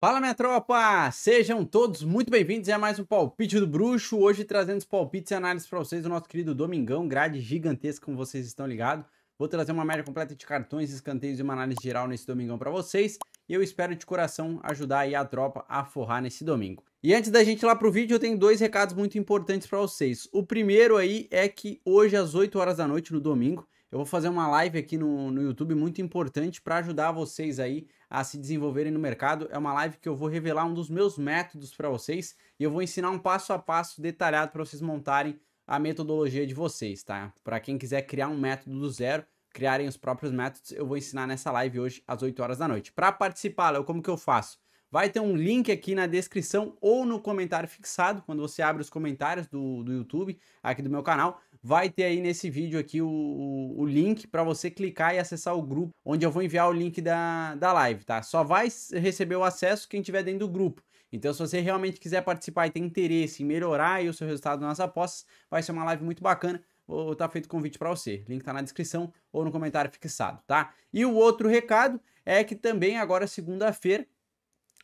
Fala minha tropa! Sejam todos muito bem-vindos a mais um Palpite do Bruxo. Hoje trazendo os palpites e análises para vocês do nosso querido Domingão, grade gigantesca, como vocês estão ligados. Vou trazer uma média completa de cartões, escanteios e uma análise geral nesse Domingão para vocês. E eu espero de coração ajudar aí a tropa a forrar nesse domingo. E antes da gente ir lá pro vídeo, eu tenho dois recados muito importantes para vocês. O primeiro aí é que hoje às 8 horas da noite, no domingo, eu vou fazer uma live aqui no, no YouTube muito importante para ajudar vocês aí a se desenvolverem no mercado. É uma live que eu vou revelar um dos meus métodos para vocês e eu vou ensinar um passo a passo detalhado para vocês montarem a metodologia de vocês, tá? Para quem quiser criar um método do zero, criarem os próprios métodos, eu vou ensinar nessa live hoje às 8 horas da noite. Para participar, Léo, como que eu faço? Vai ter um link aqui na descrição ou no comentário fixado, quando você abre os comentários do, do YouTube, aqui do meu canal vai ter aí nesse vídeo aqui o, o, link para você clicar e acessar o grupo, onde eu vou enviar o link da, da live, tá? Só vai receber o acesso quem tiver dentro do grupo. Então, se você realmente quiser participar e tem interesse em melhorar o seu resultado nas apostas, vai ser uma live muito bacana. Ou tá feito o convite para você. Link tá na descrição ou no comentário fixado, tá? E o outro recado é que também agora segunda-feira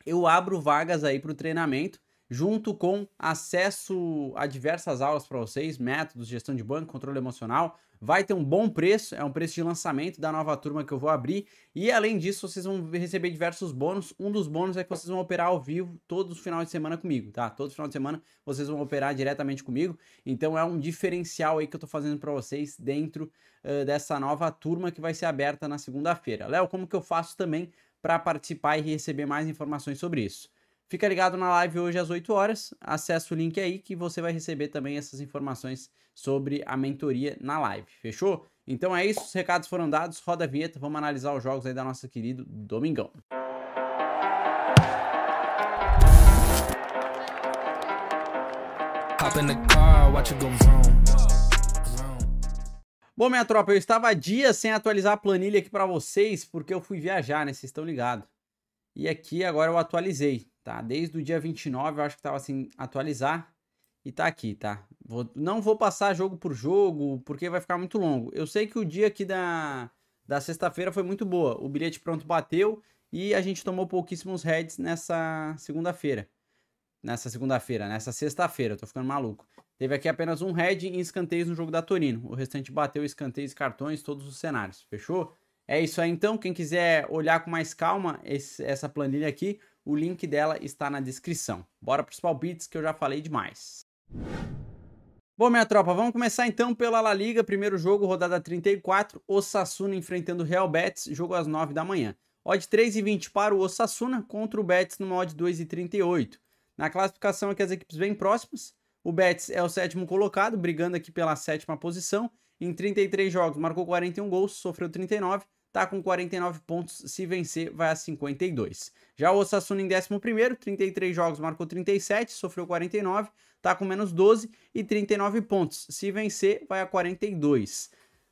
eu abro vagas aí para o treinamento junto com acesso a diversas aulas para vocês, métodos, gestão de banco, controle emocional. Vai ter um bom preço, é um preço de lançamento da nova turma que eu vou abrir. E além disso, vocês vão receber diversos bônus. Um dos bônus é que vocês vão operar ao vivo todo final de semana comigo, tá? Todo final de semana vocês vão operar diretamente comigo. Então é um diferencial aí que eu tô fazendo para vocês dentro uh, dessa nova turma que vai ser aberta na segunda-feira. Léo, como que eu faço também para participar e receber mais informações sobre isso? Fica ligado na live hoje às 8 horas. Acesse o link aí que você vai receber também essas informações sobre a mentoria na live. Fechou? Então é isso, os recados foram dados, roda a vinheta, vamos analisar os jogos aí da nossa querido Domingão. Bom, minha tropa, eu estava dias sem atualizar a planilha aqui para vocês, porque eu fui viajar, né? Vocês estão ligados. E aqui agora eu atualizei tá? Desde o dia 29, eu acho que estava assim, atualizar e tá aqui, tá? Vou, não vou passar jogo por jogo, porque vai ficar muito longo. Eu sei que o dia aqui da, da sexta-feira foi muito boa. O bilhete pronto bateu e a gente tomou pouquíssimos heads nessa segunda-feira. Nessa segunda-feira, nessa sexta-feira, tô ficando maluco. Teve aqui apenas um head em escanteios no jogo da Torino. O restante bateu escanteios e cartões, todos os cenários, fechou? É isso aí então. Quem quiser olhar com mais calma esse, essa planilha aqui, o link dela está na descrição. Bora para os palpites que eu já falei demais. Bom, minha tropa, vamos começar então pela La Liga. Primeiro jogo, rodada 34, Osasuna enfrentando o Real Betis, jogo às 9 da manhã. Odd 3,20 para o Osasuna contra o Betis numa odd 2,38. Na classificação aqui é as equipes bem próximas. O Betis é o sétimo colocado, brigando aqui pela sétima posição. Em 33 jogos, marcou 41 gols, sofreu 39, está com 49 pontos, se vencer vai a 52. Já o Osasuna em 11º, 33 jogos, marcou 37, sofreu 49, está com menos 12 e 39 pontos. Se vencer vai a 42.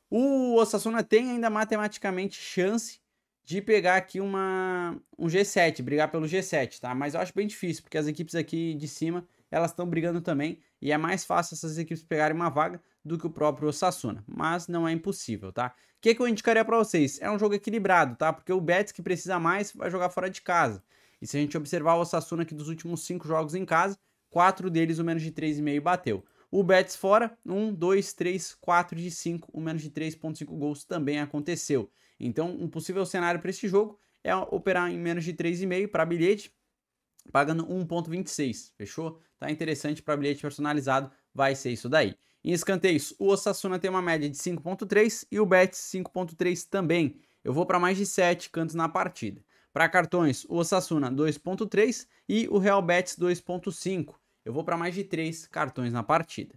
O Osasuna tem ainda matematicamente chance de pegar aqui uma um G7, brigar pelo G7, tá? Mas eu acho bem difícil, porque as equipes aqui de cima elas estão brigando também e é mais fácil essas equipes pegarem uma vaga do que o próprio Osasuna, mas não é impossível, tá? O que, que eu indicaria para vocês? É um jogo equilibrado, tá? Porque o Betis que precisa mais vai jogar fora de casa. E se a gente observar o Osasuna aqui dos últimos cinco jogos em casa, quatro deles o menos de 3,5 bateu. O Betis fora, 1, 2, 3, 4 de 5, o menos de 3,5 gols também aconteceu. Então, um possível cenário para esse jogo é operar em menos de 3,5 para bilhete, pagando 1.26, fechou? Tá interessante para bilhete personalizado, vai ser isso daí. Em escanteios, o Osasuna tem uma média de 5.3 e o Betis 5.3 também. Eu vou para mais de 7 cantos na partida. Para cartões, o Osasuna 2.3 e o Real Betis 2.5. Eu vou para mais de 3 cartões na partida.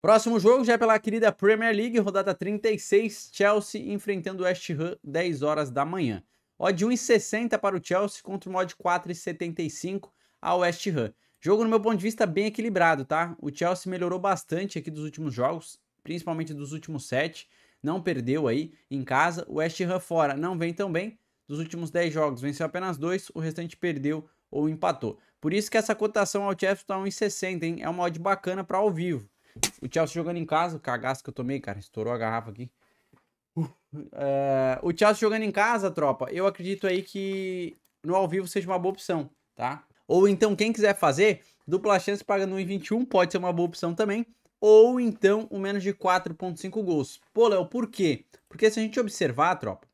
Próximo jogo já é pela querida Premier League, rodada 36, Chelsea enfrentando o West Ham, 10 horas da manhã. Odd 1,60 para o Chelsea contra o odd 4,75 ao West Ham. Jogo, no meu ponto de vista, bem equilibrado, tá? O Chelsea melhorou bastante aqui dos últimos jogos, principalmente dos últimos sete. Não perdeu aí em casa. O West Ham fora não vem tão bem. Dos últimos 10 jogos, venceu apenas dois, o restante perdeu ou empatou. Por isso que essa cotação ao Chelsea está 1,60, hein? É uma odd bacana para ao vivo. O Chelsea jogando em casa, o cagaço que eu tomei, cara, estourou a garrafa aqui. É, o Chelsea jogando em casa, tropa, eu acredito aí que no ao vivo seja uma boa opção, tá? Ou então, quem quiser fazer, dupla chance pagando 1,21 pode ser uma boa opção também. Ou então, o menos de 4,5 gols. Pô, Léo, por quê? Porque se a gente observar, tropa,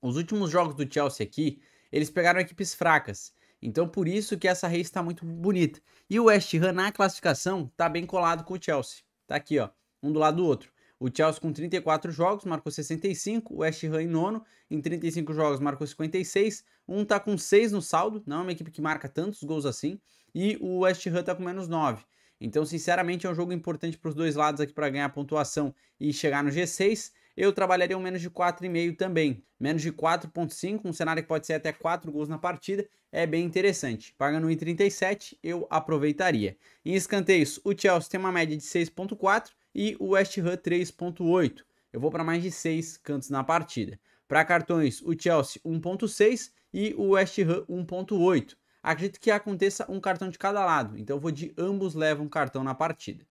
os últimos jogos do Chelsea aqui, eles pegaram equipes fracas. Então, por isso que essa race está muito bonita. E o West Ham, na classificação, tá bem colado com o Chelsea. Tá aqui, ó, um do lado do outro. O Chelsea com 34 jogos marcou 65, o West Ham em nono, em 35 jogos marcou 56, um tá com 6 no saldo, não é uma equipe que marca tantos gols assim, e o West Ham tá com menos 9. Então, sinceramente, é um jogo importante para os dois lados aqui para ganhar pontuação e chegar no G6. Eu trabalharia um menos de 4,5 também. Menos de 4,5, um cenário que pode ser até 4 gols na partida, é bem interessante. Pagando 1,37, eu aproveitaria. Em escanteios, o Chelsea tem uma média de 6,4 e o West Ham 3.8. Eu vou para mais de 6 cantos na partida. Para cartões, o Chelsea 1.6 e o West Ham 1.8. Acredito que aconteça um cartão de cada lado, então vou de ambos levam cartão na partida.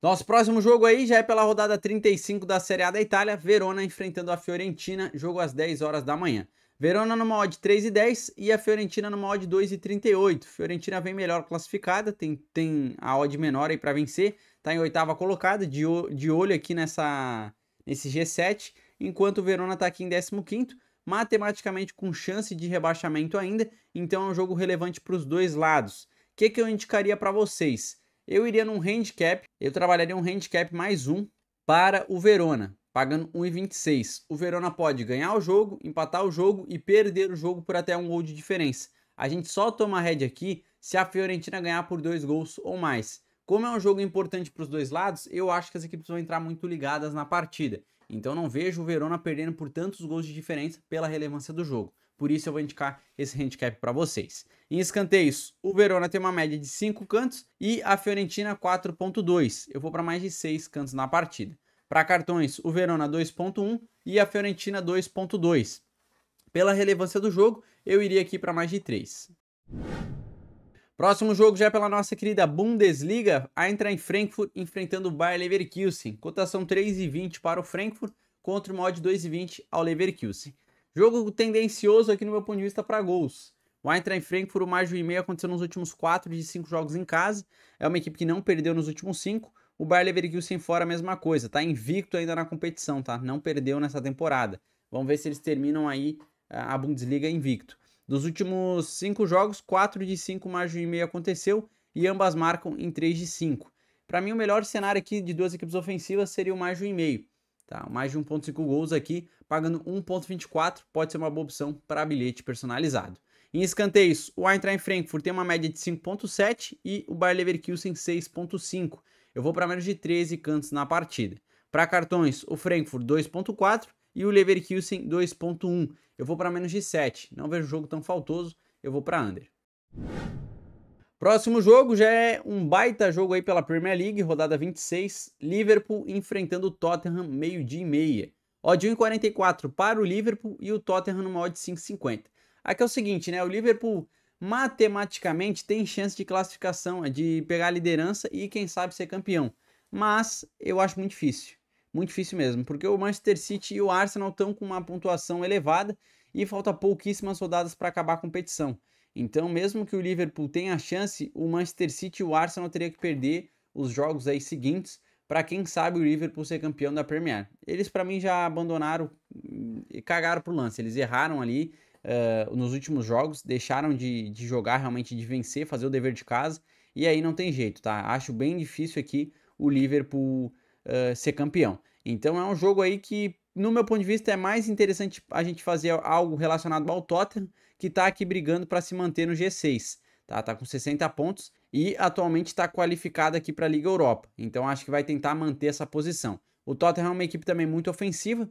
Nosso próximo jogo aí já é pela rodada 35 da Série A da Itália, Verona enfrentando a Fiorentina, jogo às 10 horas da manhã. Verona numa odd 3,10 e a Fiorentina numa odd 2,38. Fiorentina vem melhor classificada, tem, tem a odd menor aí para vencer, está em oitava colocada, de, de olho aqui nessa nesse G7, enquanto o Verona está aqui em 15º, matematicamente com chance de rebaixamento ainda, então é um jogo relevante para os dois lados. O que, que eu indicaria para vocês? Eu iria num handicap, eu trabalharia um handicap mais um para o Verona pagando 1,26. O Verona pode ganhar o jogo, empatar o jogo e perder o jogo por até um gol de diferença. A gente só toma head aqui se a Fiorentina ganhar por dois gols ou mais. Como é um jogo importante para os dois lados, eu acho que as equipes vão entrar muito ligadas na partida. Então não vejo o Verona perdendo por tantos gols de diferença pela relevância do jogo. Por isso eu vou indicar esse handicap para vocês. Em escanteios, o Verona tem uma média de 5 cantos e a Fiorentina 4.2. Eu vou para mais de 6 cantos na partida. Para cartões, o Verona 2.1 e a Fiorentina 2.2. Pela relevância do jogo, eu iria aqui para mais de 3. Próximo jogo já é pela nossa querida Bundesliga, a entrar em Frankfurt enfrentando o Bayer Leverkusen. Cotação 3,20 para o Frankfurt contra o mod 2,20 ao Leverkusen. Jogo tendencioso aqui no meu ponto de vista para gols. O em Frankfurt, o mais de um e meio aconteceu nos últimos 4 de 5 jogos em casa. É uma equipe que não perdeu nos últimos 5. O Bayer Leverkusen fora a mesma coisa, tá invicto ainda na competição, tá? Não perdeu nessa temporada. Vamos ver se eles terminam aí a Bundesliga invicto. Dos últimos cinco jogos, 4 de de um e meio aconteceu e ambas marcam em 3 de 5. Para mim, o melhor cenário aqui de duas equipes ofensivas seria o mais de 1,5. Tá? Mais de 1,5 gols aqui, pagando 1,24, pode ser uma boa opção para bilhete personalizado. Em escanteios, o Eintracht Frankfurt tem uma média de 5,7 e o Bayer Leverkusen 6,5 eu vou para menos de 13 cantos na partida. Para cartões, o Frankfurt 2.4 e o Leverkusen 2.1. Eu vou para menos de 7. Não vejo jogo tão faltoso, eu vou para under. Próximo jogo já é um baita jogo aí pela Premier League, rodada 26, Liverpool enfrentando o Tottenham meio-dia e meia. Odd 1,44 para o Liverpool e o Tottenham numa odd 5,50. Aqui é o seguinte, né? O Liverpool matematicamente tem chance de classificação, é de pegar a liderança e quem sabe ser campeão. Mas eu acho muito difícil, muito difícil mesmo, porque o Manchester City e o Arsenal estão com uma pontuação elevada e falta pouquíssimas rodadas para acabar a competição. Então, mesmo que o Liverpool tenha a chance, o Manchester City e o Arsenal teria que perder os jogos aí seguintes para quem sabe o Liverpool ser campeão da Premier. Eles para mim já abandonaram hum, e cagaram pro lance. Eles erraram ali uh, nos últimos jogos, deixaram de, de jogar realmente, de vencer, fazer o dever de casa, e aí não tem jeito, tá? Acho bem difícil aqui o Liverpool uh, ser campeão. Então é um jogo aí que, no meu ponto de vista, é mais interessante a gente fazer algo relacionado ao Tottenham, que tá aqui brigando para se manter no G6, tá? Tá com 60 pontos e atualmente está qualificado aqui para a Liga Europa. Então acho que vai tentar manter essa posição. O Tottenham é uma equipe também muito ofensiva,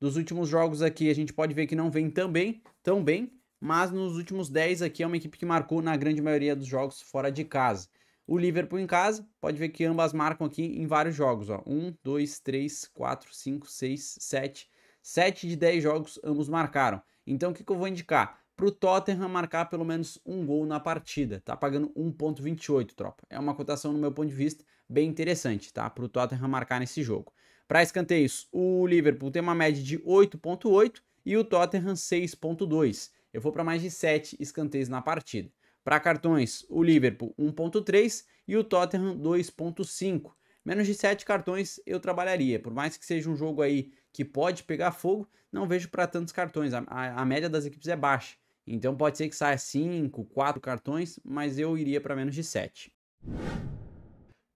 dos últimos jogos aqui, a gente pode ver que não vem tão bem, tão bem, mas nos últimos 10 aqui é uma equipe que marcou na grande maioria dos jogos fora de casa. O Liverpool em casa, pode ver que ambas marcam aqui em vários jogos. 1, 2, 3, 4, 5, 6, 7. 7 de 10 jogos ambos marcaram. Então o que, que eu vou indicar? para o Tottenham marcar pelo menos um gol na partida. Tá pagando 1.28, tropa. É uma cotação, no meu ponto de vista, bem interessante, tá? Para o Tottenham marcar nesse jogo. Para escanteios, o Liverpool tem uma média de 8.8 e o Tottenham 6.2. Eu vou para mais de 7 escanteios na partida. Para cartões, o Liverpool 1.3 e o Tottenham 2.5. Menos de 7 cartões eu trabalharia, por mais que seja um jogo aí que pode pegar fogo, não vejo para tantos cartões, a, a, a, média das equipes é baixa. Então pode ser que saia 5, 4 cartões, mas eu iria para menos de 7.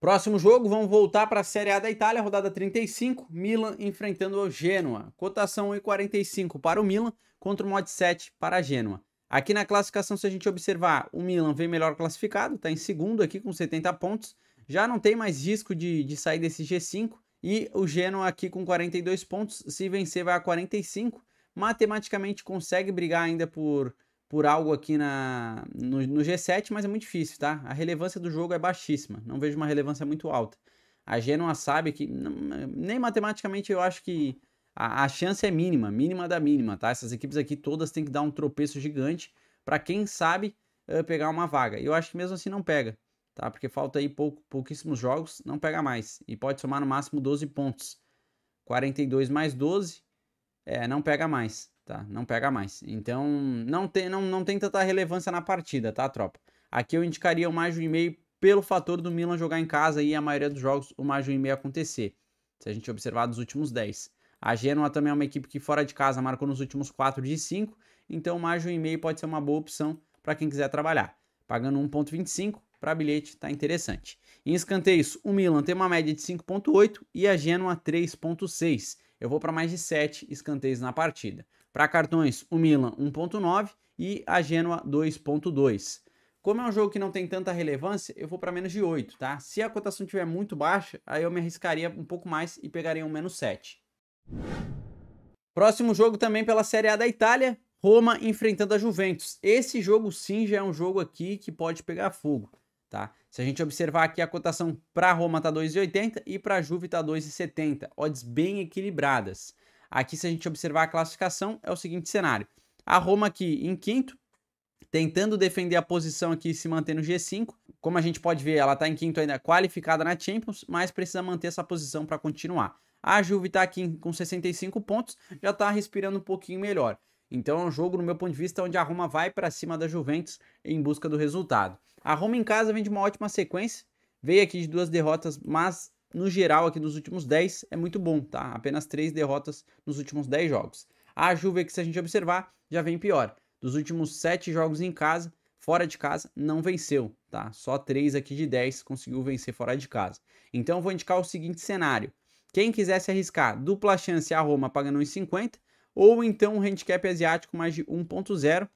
Próximo jogo, vamos voltar para a Série A da Itália, rodada 35, Milan enfrentando o Genoa. Cotação 1,45 para o Milan contra o mod 7 para a Genoa. Aqui na classificação, se a gente observar, o Milan vem melhor classificado, está em segundo aqui com 70 pontos, já não tem mais risco de, de sair desse G5, e o Genoa aqui com 42 pontos, se vencer vai a 45, matematicamente consegue brigar ainda por por algo aqui na, no, no, G7, mas é muito difícil, tá? A relevância do jogo é baixíssima, não vejo uma relevância muito alta. A Genoa sabe que, não, nem matematicamente eu acho que a, a, chance é mínima, mínima da mínima, tá? Essas equipes aqui todas têm que dar um tropeço gigante para quem sabe uh, pegar uma vaga. Eu acho que mesmo assim não pega, tá? Porque falta aí pouco, pouquíssimos jogos, não pega mais. E pode somar no máximo 12 pontos. 42 mais 12, é, não pega mais tá? Não pega mais. Então, não tem, não, não tem tanta relevância na partida, tá, tropa? Aqui eu indicaria o mais de um e-mail pelo fator do Milan jogar em casa e a maioria dos jogos o mais de um e-mail acontecer. Se a gente observar dos últimos 10. A Genoa também é uma equipe que fora de casa marcou nos últimos 4 de 5, então mais de um e-mail pode ser uma boa opção para quem quiser trabalhar. Pagando 1.25 para bilhete, tá interessante. Em escanteios, o Milan tem uma média de 5.8 e a Genoa 3.6. Eu vou para mais de 7 escanteios na partida. Para cartões, o Milan 1.9 e a Genoa 2.2. Como é um jogo que não tem tanta relevância, eu vou para menos de 8, tá? Se a cotação tiver muito baixa, aí eu me arriscaria um pouco mais e pegaria um menos 7. Próximo jogo também pela Série A da Itália, Roma enfrentando a Juventus. Esse jogo sim já é um jogo aqui que pode pegar fogo, tá? Se a gente observar aqui a cotação para Roma tá 2,80 e para Juve tá 2,70, odds bem equilibradas. Aqui, se a gente observar a classificação, é o seguinte cenário. A Roma aqui em quinto, tentando defender a posição aqui e se manter no G5. Como a gente pode ver, ela está em quinto ainda qualificada na Champions, mas precisa manter essa posição para continuar. A Juve está aqui com 65 pontos, já está respirando um pouquinho melhor. Então é um jogo, no meu ponto de vista, onde a Roma vai para cima da Juventus em busca do resultado. A Roma em casa vem de uma ótima sequência, veio aqui de duas derrotas, mas no geral aqui dos últimos 10 é muito bom, tá? Apenas 3 derrotas nos últimos 10 jogos. A Juve, que se a gente observar, já vem pior. Dos últimos 7 jogos em casa, fora de casa, não venceu, tá? Só 3 aqui de 10 conseguiu vencer fora de casa. Então eu vou indicar o seguinte cenário. Quem quisesse arriscar, dupla chance a Roma pagando 1,50 ou então um handicap asiático mais de 1.0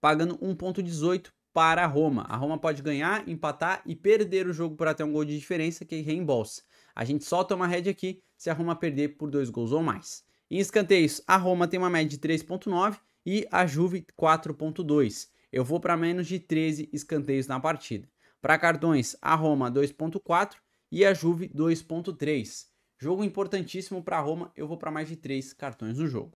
pagando 1.18 para a Roma. A Roma pode ganhar, empatar e perder o jogo por até um gol de diferença que é reembolsa. A gente solta uma rédea aqui se a Roma perder por dois gols ou mais. Em escanteios, a Roma tem uma média de 3.9 e a Juve 4.2. Eu vou para menos de 13 escanteios na partida. Para cartões, a Roma 2.4 e a Juve 2.3. Jogo importantíssimo para a Roma, eu vou para mais de 3 cartões no jogo.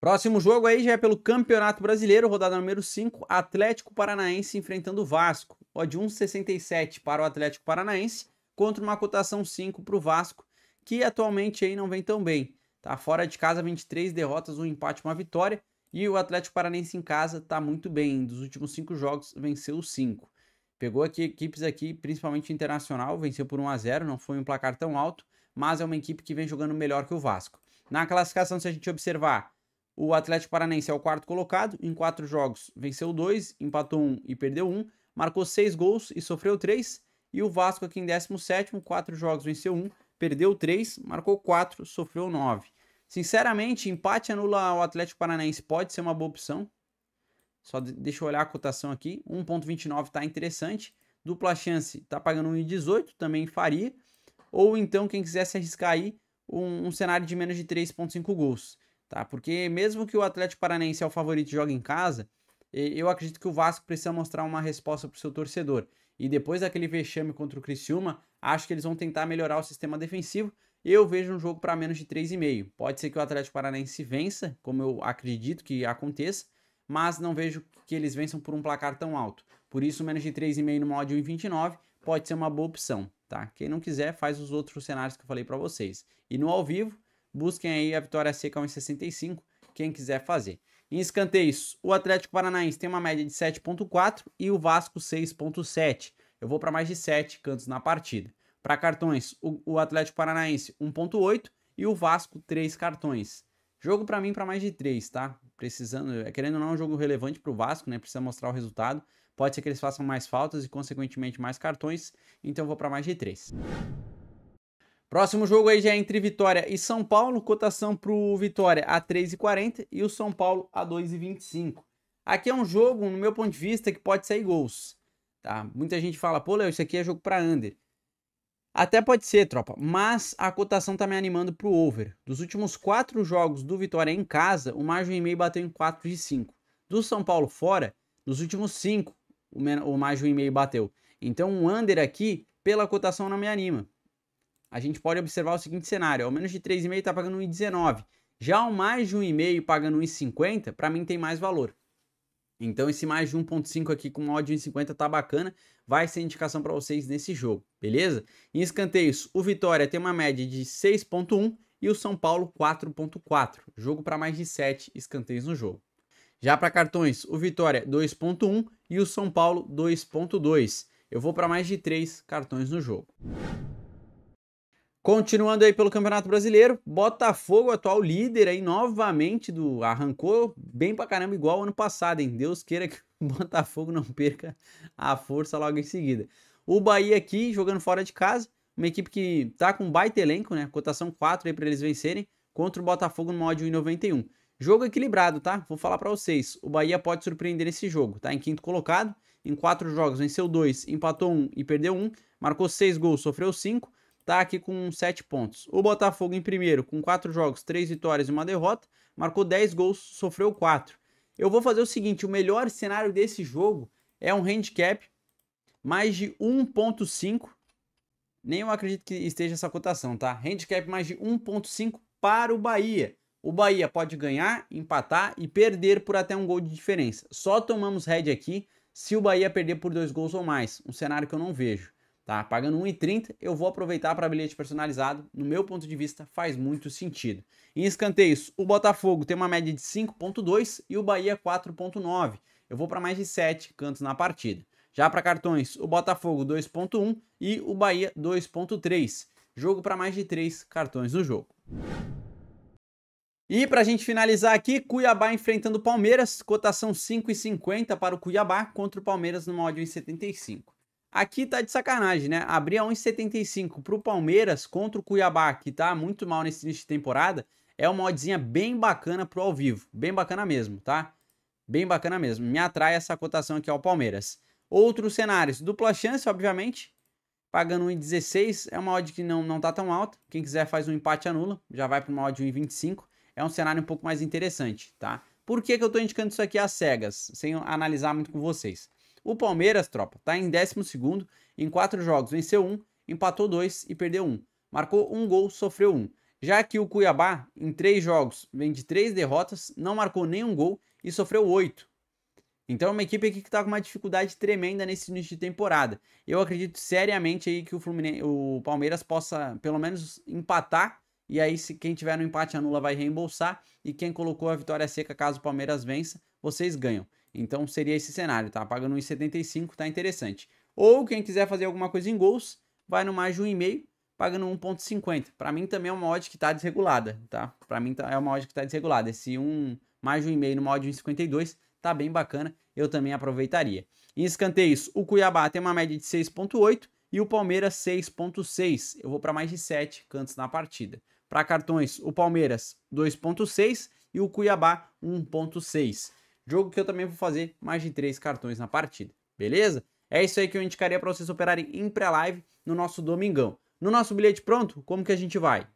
Próximo jogo aí já é pelo Campeonato Brasileiro, rodada número 5, Atlético Paranaense enfrentando o Vasco. Odd 1,67 para o Atlético Paranaense contra uma cotação 5 para o Vasco, que atualmente aí não vem tão bem. Tá fora de casa 23 derrotas, um empate, uma vitória. E o Atlético Paranense em casa tá muito bem. Dos últimos cinco jogos, venceu os cinco. Pegou aqui equipes aqui, principalmente internacional, venceu por 1 a 0 não foi um placar tão alto, mas é uma equipe que vem jogando melhor que o Vasco. Na classificação, se a gente observar, o Atlético Paranense é o quarto colocado, em quatro jogos venceu dois, empatou um e perdeu um, marcou seis gols e sofreu três. E o Vasco aqui em 17, quatro jogos, venceu um, perdeu três, marcou quatro, sofreu nove. Sinceramente, empate anula o Atlético Paranaense pode ser uma boa opção. Só deixa eu olhar a cotação aqui. 1.29 está interessante. Dupla chance está pagando 1,18, também faria. Ou então, quem quisesse arriscar aí, um, um cenário de menos de 3,5 gols. Tá? Porque mesmo que o Atlético Paranaense é o favorito e joga em casa, eu acredito que o Vasco precisa mostrar uma resposta para o seu torcedor. E depois daquele vexame contra o Criciúma, acho que eles vão tentar melhorar o sistema defensivo. Eu vejo um jogo para menos de 3,5. Pode ser que o Atlético Paranaense vença, como eu acredito que aconteça, mas não vejo que eles vençam por um placar tão alto. Por isso, menos de 3,5 no modo 1,29 pode ser uma boa opção, tá? Quem não quiser, faz os outros cenários que eu falei para vocês. E no ao vivo, busquem aí a vitória seca 1,65, quem quiser fazer. Em escanteios, o Atlético Paranaense tem uma média de 7.4 e o Vasco 6.7. Eu vou para mais de 7 cantos na partida. Para cartões, o, Atlético Paranaense 1.8 e o Vasco 3 cartões. Jogo para mim para mais de 3, tá? Precisando, é, querendo ou não, é um jogo relevante para o Vasco, né? Precisa mostrar o resultado. Pode ser que eles façam mais faltas e, consequentemente, mais cartões. Então, eu vou para mais de 3. Próximo jogo aí já é entre Vitória e São Paulo, cotação para o Vitória a 3,40 e o São Paulo a 2,25. Aqui é um jogo, no meu ponto de vista, que pode sair gols. Tá? Muita gente fala, pô, Léo, isso aqui é jogo para under. Até pode ser, tropa, mas a cotação tá me animando pro over. Dos últimos quatro jogos do Vitória em casa, o margem meio bateu em 4 de 5. Do São Paulo fora, nos últimos 5, o, o e meio bateu. Então o um under aqui, pela cotação, não me anima a gente pode observar o seguinte cenário: ao menos de 3,5 está pagando 1,19. Já ao mais de 1,5 pagando 1,50, para mim tem mais valor. Então esse mais de 1.5 aqui com uma odd 1.50 tá bacana, vai ser indicação para vocês nesse jogo, beleza? Em escanteios, o Vitória tem uma média de 6.1 e o São Paulo 4.4, jogo para mais de 7 escanteios no jogo. Já para cartões, o Vitória 2.1 e o São Paulo 2.2. Eu vou para mais de 3 cartões no jogo. Continuando aí pelo Campeonato Brasileiro, Botafogo, atual líder aí, novamente, do arrancou bem pra caramba, igual ano passado, hein? Deus queira que o Botafogo não perca a força logo em seguida. O Bahia aqui, jogando fora de casa, uma equipe que tá com baita elenco, né? Cotação 4 aí pra eles vencerem, contra o Botafogo no mod 1,91. Jogo equilibrado, tá? Vou falar para vocês, o Bahia pode surpreender nesse jogo, tá? Em quinto colocado, em quatro jogos venceu dois, empatou um e perdeu um, marcou seis gols, sofreu cinco, tá aqui com 7 pontos. O Botafogo em primeiro, com 4 jogos, 3 vitórias e uma derrota, marcou 10 gols, sofreu 4. Eu vou fazer o seguinte, o melhor cenário desse jogo é um handicap mais de 1.5. Nem eu acredito que esteja essa cotação, tá? Handicap mais de 1.5 para o Bahia. O Bahia pode ganhar, empatar e perder por até um gol de diferença. Só tomamos head aqui se o Bahia perder por dois gols ou mais, um cenário que eu não vejo. Tá? Pagando 1,30, eu vou aproveitar para bilhete personalizado. No meu ponto de vista, faz muito sentido. Em escanteios, o Botafogo tem uma média de 5,2 e o Bahia 4,9. Eu vou para mais de 7 cantos na partida. Já para cartões, o Botafogo 2,1 e o Bahia 2,3. Jogo para mais de 3 cartões no jogo. E para a gente finalizar aqui, Cuiabá enfrentando o Palmeiras, cotação 5,50 para o Cuiabá contra o Palmeiras no módulo em 75. Aqui tá de sacanagem, né? Abrir a 1,75 pro Palmeiras contra o Cuiabá, que tá muito mal nesse início de temporada, é uma oddzinha bem bacana pro ao vivo. Bem bacana mesmo, tá? Bem bacana mesmo. Me atrai essa cotação aqui ao Palmeiras. Outros cenários. Dupla chance, obviamente. Pagando 1,16 é uma odd que não, não tá tão alta. Quem quiser faz um empate anula. Já vai para uma odd de 1,25. É um cenário um pouco mais interessante, tá? Por que, que eu tô indicando isso aqui às cegas? Sem analisar muito com vocês. O Palmeiras, tropa, está em 12 em 4 jogos, venceu 1, um, empatou 2 e perdeu 1. Um. Marcou 1 um gol, sofreu 1. Um. Já que o Cuiabá, em 3 jogos, vem de 3 derrotas, não marcou nenhum gol e sofreu 8. Então é uma equipe aqui que está com uma dificuldade tremenda nesse início de temporada. Eu acredito seriamente aí que o, Fluminense, o Palmeiras possa pelo menos empatar e aí se quem tiver no empate anula vai reembolsar e quem colocou a vitória seca caso o Palmeiras vença, vocês ganham. Então seria esse cenário, tá? Pagando 1,75, tá interessante. Ou quem quiser fazer alguma coisa em gols, vai no mais de 1,5, pagando 1,50. Para mim também é uma odd que tá desregulada, tá? Para mim tá, é uma odd que tá desregulada. Esse 1, mais de 1,5 no odd 1,52 tá bem bacana, eu também aproveitaria. Em escanteios, o Cuiabá tem uma média de 6,8 e o Palmeiras 6,6. Eu vou para mais de 7 cantos na partida. Para cartões, o Palmeiras 2,6 e o Cuiabá 1,6 jogo que eu também vou fazer mais de três cartões na partida, beleza? É isso aí que eu indicaria para vocês operarem em pré-live no nosso domingão. No nosso bilhete pronto, como que a gente vai?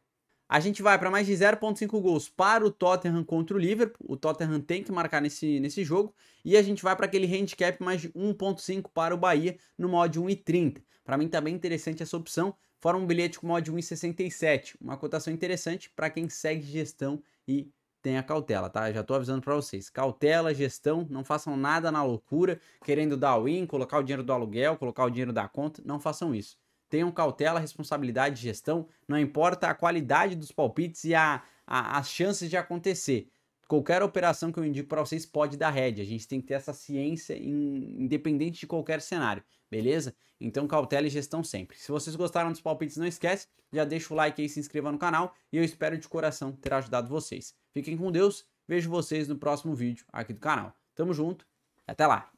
A gente vai para mais de 0.5 gols para o Tottenham contra o Liverpool. O Tottenham tem que marcar nesse, nesse jogo. E a gente vai para aquele handicap mais de 1.5 para o Bahia no mod 1.30. Para mim também bem interessante essa opção. Fora um bilhete com mod 1.67. Uma cotação interessante para quem segue gestão e tenha cautela, tá? já tô avisando para vocês. Cautela, gestão, não façam nada na loucura, querendo dar o colocar o dinheiro do aluguel, colocar o dinheiro da conta, não façam isso. Tenham cautela, responsabilidade, gestão, não importa a qualidade dos palpites e a, a as chances de acontecer qualquer operação que eu indico para vocês pode dar head. A gente tem que ter essa ciência em, independente de qualquer cenário, beleza? Então cautela e gestão sempre. Se vocês gostaram dos palpites, não esquece, já deixa o like aí, se inscreva no canal e eu espero de coração ter ajudado vocês. Fiquem com Deus, vejo vocês no próximo vídeo aqui do canal. Tamo junto, até lá!